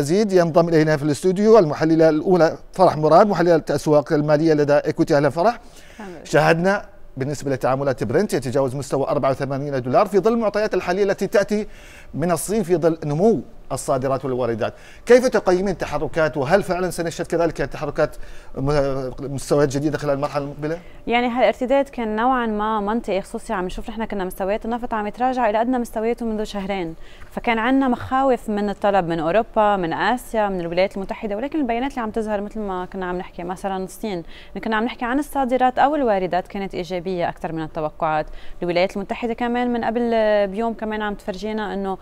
مزيد ينضم الينا في الاستوديو المحلله الاولى فرح مراد محلله الاسواق الماليه لدى ايكوتي اهلا فرح شاهدنا بالنسبه لتعاملات برنت يتجاوز مستوى 84 دولار في ظل المعطيات الحاليه التي تاتي من الصين في ظل نمو الصادرات والواردات كيف تقيمين التحركات وهل فعلا سنشهد كذلك تحركات مستويات جديدة خلال المرحلة المقبلة؟ يعني هالارتداد كان نوعا ما منطقي خصوصي عم نشوف نحن كنا مستويات النفط عم يتراجع إلى أدنى مستوياته منذ شهرين فكان عندنا مخاوف من الطلب من أوروبا من آسيا من الولايات المتحدة ولكن البيانات اللي عم تظهر مثل ما كنا عم نحكي مثلا الصين كنا عم نحكي عن الصادرات أو الواردات كانت إيجابية أكثر من التوقعات الولايات المتحدة كمان من قبل بيوم كمان عم تفرجينا أنه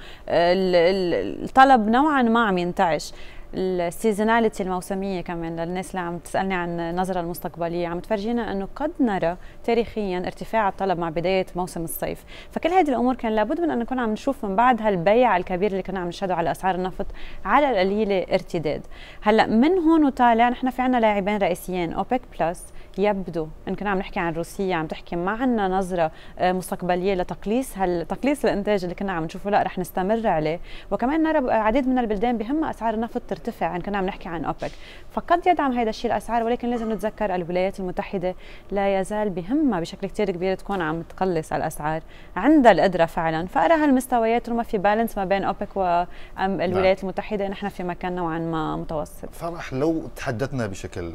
الطلب نوعا ما عم ينتعش السيزوناليتي الموسميه كمان للناس اللي عم تسالني عن النظره المستقبليه عم تفرجينا انه قد نرى تاريخيا ارتفاع الطلب مع بدايه موسم الصيف فكل هذه الامور كان لابد من ان نكون عم نشوف من بعد هالبيع الكبير اللي كنا عم نشهده على اسعار النفط على القليله ارتداد هلا من هون وطالع نحن في عنا لاعبين رئيسيين اوبك بلس يبدو ان كنا عم نحكي عن روسيا عم تحكي ما عندنا نظره آه، مستقبليه لتقليص هال تقليص الانتاج اللي كنا عم نشوفه لا رح نستمر عليه وكمان نرى عديد من البلدان بهمها اسعار النفط ترتفع ان كنا عم نحكي عن اوبك فقد يدعم هذا الشيء الاسعار ولكن لازم نتذكر الولايات المتحده لا يزال بهمها بشكل كثير كبير تكون عم تقلص الاسعار عندها القدره فعلا فارى هالمستويات وما في بالانس ما بين اوبك والولايات نعم. المتحده نحن في مكان نوعا ما متوسط فرح لو تحدثنا بشكل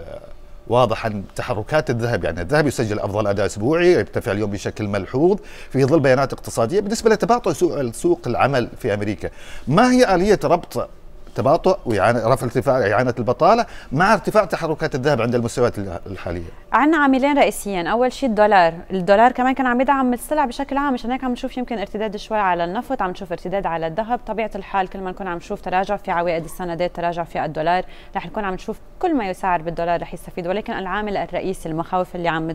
واضح ان تحركات الذهب يعني الذهب يسجل افضل اداء اسبوعي يرتفع اليوم بشكل ملحوظ في ظل بيانات اقتصاديه بالنسبه لتباطؤ سوق العمل في امريكا ما هي اليه ربط تباطؤ ورفع رفع ارتفاع إعانة البطالة مع ارتفاع تحركات الذهب عند المستويات الحالية عندنا عاملين رئيسيين أول شيء الدولار الدولار كمان كان عم يدعم السلع بشكل عام مشان هيك عم نشوف يمكن ارتداد شوي على النفط عم نشوف ارتداد على الذهب طبيعة الحال كل ما نكون عم نشوف تراجع في عوائد السندات تراجع في الدولار رح نكون عم نشوف كل ما يسعر بالدولار رح يستفيد ولكن العامل الرئيسي المخاوف اللي عم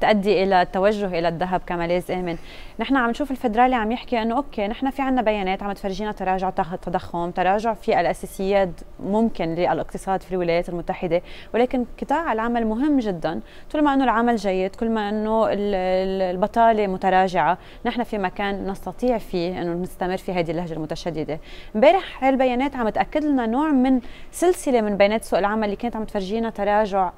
تؤدي إلى التوجه إلى الذهب كملاذ آمن نحن عم نشوف الفدرالي عم يحكي انه اوكي نحن في عنا بيانات عم تفرجينا تراجع تضخم تراجع في الأساسيات ممكن للاقتصاد في الولايات المتحدة ولكن قطاع العمل مهم جدا طول ما أنه العمل جيد كل ما أنه البطالة متراجعة نحن في مكان نستطيع فيه أنه نستمر في هذه اللهجة المتشددة امبارح هالبيانات عم تأكد لنا نوع من سلسلة من بيانات سوق العمل اللي كانت عم تفرجينا تراجع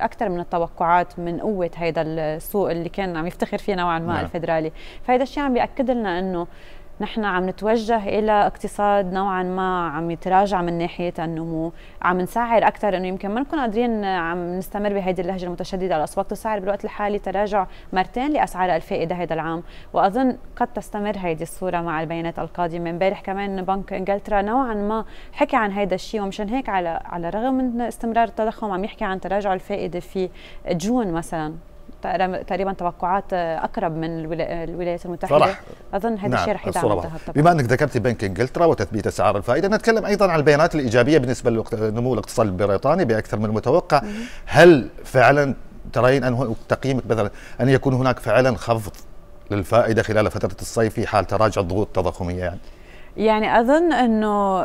اكثر من التوقعات من قوه هذا السوق اللي كان عم يفتخر فيه نوعا ما نعم. الفدرالي فهذا الشيء عم بياكد لنا انه نحن عم نتوجه الى اقتصاد نوعا ما عم يتراجع من ناحيه النمو عم نسعر اكثر انه يمكن ما نكون قادرين عم نستمر بهيدي اللهجه المتشدده على الاسواق تسعر بالوقت الحالي تراجع مرتين لاسعار الفائده هذا العام واظن قد تستمر هيدي الصوره مع البيانات القادمه امبارح كمان بنك انجلترا نوعا ما حكي عن هذا الشيء ومشان هيك على على الرغم من استمرار التضخم عم يحكي عن تراجع الفائده في جون مثلا تقريبا توقعات آه، اقرب من آه، الولايات المتحده صراحة. اظن هذا نعم. الشيء رح يدعم بما انك ذكرت بنك انجلترا وتثبيت اسعار الفائده نتكلم ايضا عن البيانات الايجابيه بالنسبه لنمو الاقتصاد البريطاني باكثر من المتوقع هل فعلا ترين ان تقييمك مثلا ان يكون هناك فعلا خفض للفائده خلال فتره الصيف في حال تراجع الضغوط التضخميه يعني يعني اظن انه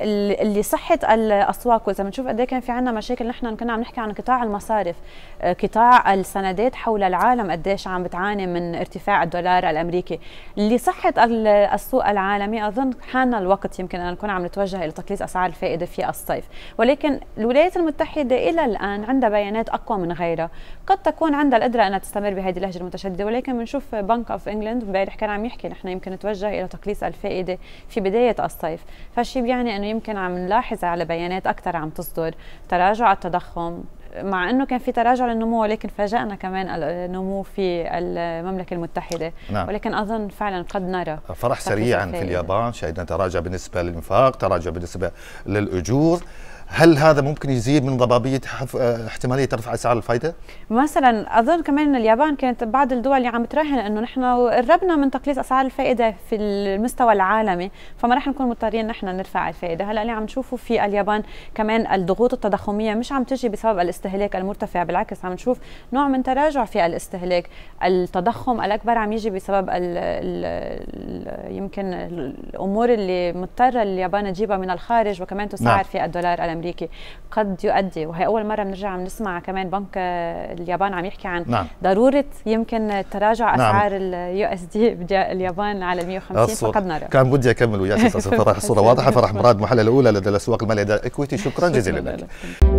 اللي صحة الاسواق واذا بنشوف قد إيه كان في عندنا مشاكل نحن كنا عم نحكي عن قطاع المصارف آه، قطاع السندات حول العالم قديش عم بتعاني من ارتفاع الدولار الامريكي اللي صحة السوق العالمي اظن حان الوقت يمكن ان نكون عم نتوجه الى تقليص اسعار الفائده في الصيف ولكن الولايات المتحده الى الان عندها بيانات اقوى من غيرها قد تكون عندها القدره انها تستمر بهذه اللهجه المتشدده ولكن بنشوف بنك اوف انجلند امبارح كان عم يحكي نحن يمكن نتوجه الى تقليص الفائده في بدايه الصيف فالشيء بيعني انه انه يمكن عم نلاحظ على بيانات اكثر عم تصدر تراجع التضخم مع انه كان في تراجع للنمو ولكن فاجانا كمان النمو في المملكه المتحده نعم. ولكن اظن فعلا قد نرى فرح سريعا في اليابان شهدنا تراجع بالنسبه للانفاق تراجع بالنسبه للاجور هل هذا ممكن يزيد من ضبابيه آه، احتماليه رفع اسعار الفائده؟ مثلا اظن كمان اليابان كانت بعض الدول اللي عم تراهن انه نحن قربنا من تقليص اسعار الفائده في المستوى العالمي فما رح نكون مضطرين نحن نرفع الفائده، هلا اللي عم نشوفه في اليابان كمان الضغوط التضخميه مش عم تجي بسبب الاستهلاك المرتفع بالعكس عم نشوف نوع من تراجع في الاستهلاك، التضخم الاكبر عم يجي بسبب ال الـ يمكن الامور اللي مضطره اليابان تجيبها من الخارج وكمان تسعر نعم. في الدولار الامريكي. الامريكي قد يؤدي وهي اول مره بنرجع بنسمع نسمع كمان بنك اليابان عم يحكي عن نعم. ضروره يمكن تراجع نعم. اسعار اليو اس دي اليابان على 150 فقد نرى كان بدي اكمل وياك اساسا فرح الصوره واضحه فرح مراد محلل الاولى لدى الاسواق الماليه اكويتي شكرا جزيلا لك